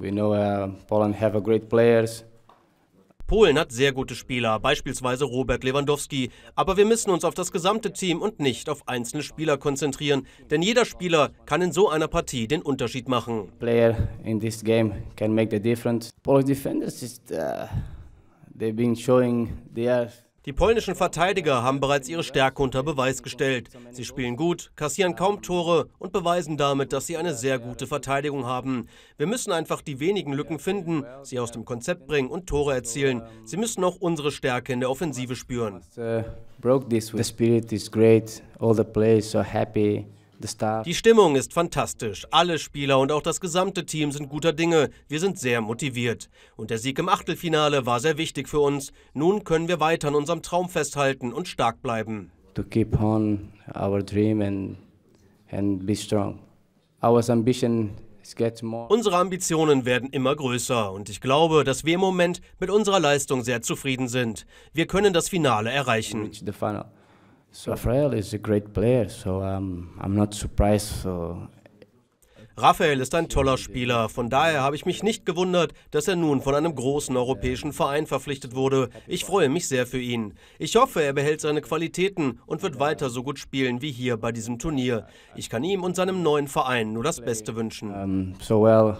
We know uh, Poland have great players. Polen hat sehr gute Spieler, beispielsweise Robert Lewandowski. Aber wir müssen uns auf das gesamte Team und nicht auf einzelne Spieler konzentrieren, denn jeder Spieler kann in so einer Partie den Unterschied machen. Player in this game can make the difference. Polish defenders is, uh, they've been showing they are die polnischen Verteidiger haben bereits ihre Stärke unter Beweis gestellt. Sie spielen gut, kassieren kaum Tore und beweisen damit, dass sie eine sehr gute Verteidigung haben. Wir müssen einfach die wenigen Lücken finden, sie aus dem Konzept bringen und Tore erzielen. Sie müssen auch unsere Stärke in der Offensive spüren. The spirit is great. All the players are happy. Die Stimmung ist fantastisch. Alle Spieler und auch das gesamte Team sind guter Dinge. Wir sind sehr motiviert. Und der Sieg im Achtelfinale war sehr wichtig für uns. Nun können wir weiter an unserem Traum festhalten und stark bleiben. To keep on our dream and, and be strong. Our ambition Unsere Ambitionen werden immer größer und ich glaube, dass wir im Moment mit unserer Leistung sehr zufrieden sind. Wir können das Finale erreichen. So Raphael is a great player, so um, I'm not surprised. So Raphael ist ein toller Spieler, von daher habe ich mich nicht gewundert, dass er nun von einem großen europäischen Verein verpflichtet wurde. Ich freue mich sehr für ihn. Ich hoffe, er behält seine Qualitäten und wird weiter so gut spielen wie hier bei diesem Turnier. Ich kann ihm und seinem neuen Verein nur das Beste wünschen. Um, so well.